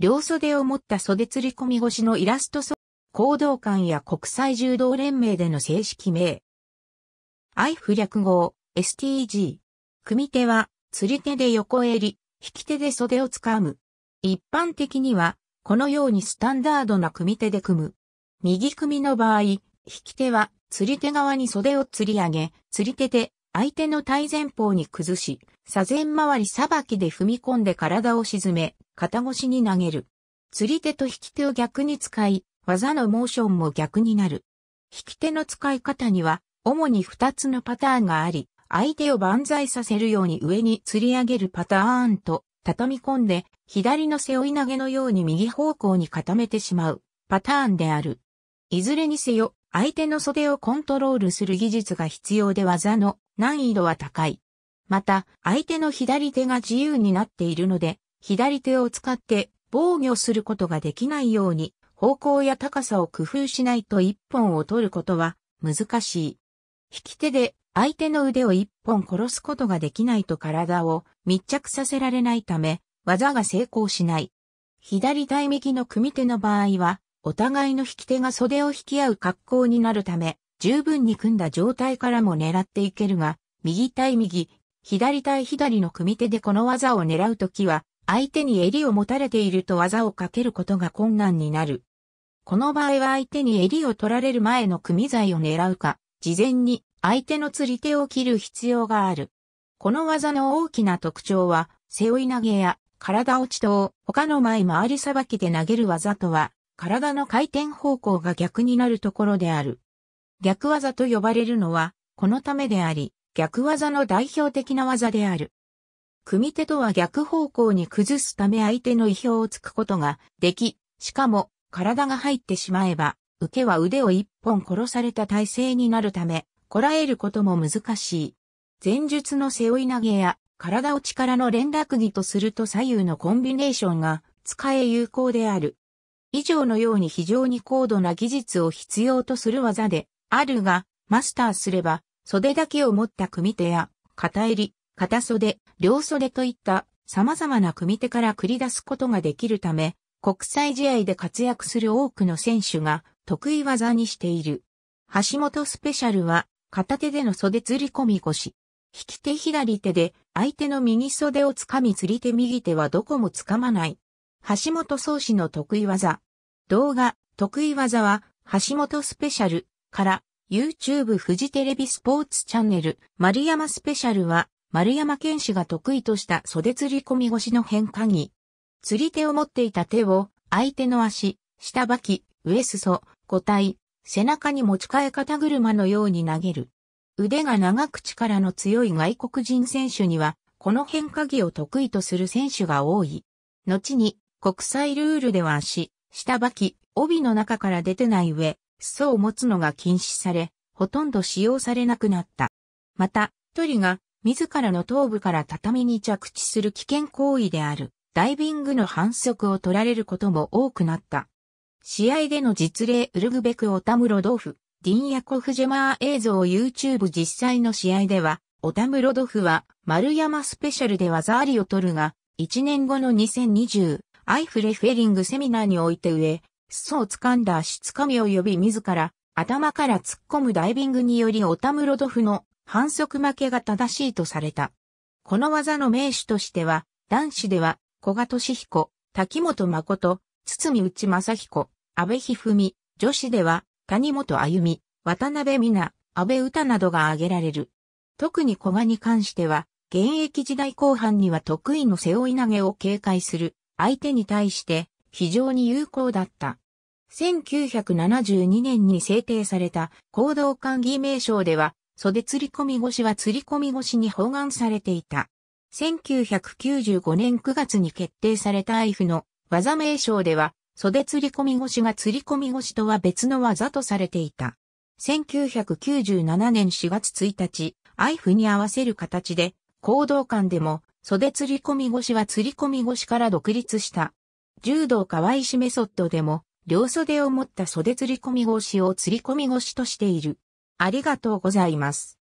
両袖を持った袖釣り込み越しのイラストソ行動館や国際柔道連盟での正式名。IF 略号 STG。組手は釣り手で横襟、引き手で袖をつかむ。一般的には、このようにスタンダードな組手で組む。右組の場合、引き手は釣り手側に袖を釣り上げ、釣り手で相手の対前方に崩し、左前回りさばきで踏み込んで体を沈め、肩越しに投げる。釣り手と引き手を逆に使い、技のモーションも逆になる。引き手の使い方には、主に二つのパターンがあり、相手を万歳させるように上に釣り上げるパターンと、畳み込んで、左の背負い投げのように右方向に固めてしまう、パターンである。いずれにせよ、相手の袖をコントロールする技術が必要で技の難易度は高い。また、相手の左手が自由になっているので、左手を使って防御することができないように、方向や高さを工夫しないと一本を取ることは難しい。引き手で相手の腕を一本殺すことができないと体を密着させられないため、技が成功しない。左対右の組手の場合は、お互いの引き手が袖を引き合う格好になるため、十分に組んだ状態からも狙っていけるが、右対右、左対左の組手でこの技を狙うときは、相手に襟を持たれていると技をかけることが困難になる。この場合は相手に襟を取られる前の組材を狙うか、事前に相手の釣り手を切る必要がある。この技の大きな特徴は、背負い投げや体落ちと他の前回りさばきで投げる技とは、体の回転方向が逆になるところである。逆技と呼ばれるのは、このためであり、逆技の代表的な技である。組手とは逆方向に崩すため相手の意表をつくことができ、しかも体が入ってしまえば、受けは腕を一本殺された体勢になるため、こらえることも難しい。前述の背負い投げや体を力の連絡技とすると左右のコンビネーションが使え有効である。以上のように非常に高度な技術を必要とする技で、あるが、マスターすれば、袖だけを持った組手や、片襟、片袖、両袖といった様々な組手から繰り出すことができるため、国際試合で活躍する多くの選手が得意技にしている。橋本スペシャルは、片手での袖釣り込み腰。引き手左手で相手の右袖を掴み釣り手右手はどこも掴まない。橋本総氏の得意技。動画、得意技は、橋本スペシャル、から YouTube フジテレビスポーツチャンネル丸山スペシャルは丸山健氏が得意とした袖釣り込み越しの変化技。釣り手を持っていた手を相手の足、下履き、上裾、五体、背中に持ち替え肩車のように投げる。腕が長く力の強い外国人選手には、この変化技を得意とする選手が多い。後に、国際ルールでは足、下履き、帯の中から出てない上、巣を持つのが禁止され、ほとんど使用されなくなった。また、鳥が自らの頭部から畳に着地する危険行為である、ダイビングの反則を取られることも多くなった。試合での実例ウルグベク・オタムロドフ、ディン・ヤコフ・ジェマー映像 YouTube 実際の試合では、オタムロドフは丸山スペシャルで技ありを取るが、1年後の2020、アイフレフェリングセミナーにおいて上、裾を掴んだ足掴みを呼び自ら、頭から突っ込むダイビングによりオタムロドフの反則負けが正しいとされた。この技の名手としては、男子では、古賀俊彦、滝本誠、堤内正彦、安部一二三、女子では、谷本歩美、渡辺美奈、安部歌などが挙げられる。特に古賀に関しては、現役時代後半には得意の背負い投げを警戒する相手に対して非常に有効だった。1972年に制定された行動管理名称では、袖釣り込み越しは釣り込み越しに包含されていた。1995年9月に決定された IF の技名称では、袖釣り込み越しが釣り込み越しとは別の技とされていた。1997年4月1日、IF に合わせる形で、行動間でも袖釣り込み越しは釣り込み越しから独立した。柔道河しメソッドでも、両袖を持った袖釣り込み腰を釣り込み腰としている。ありがとうございます。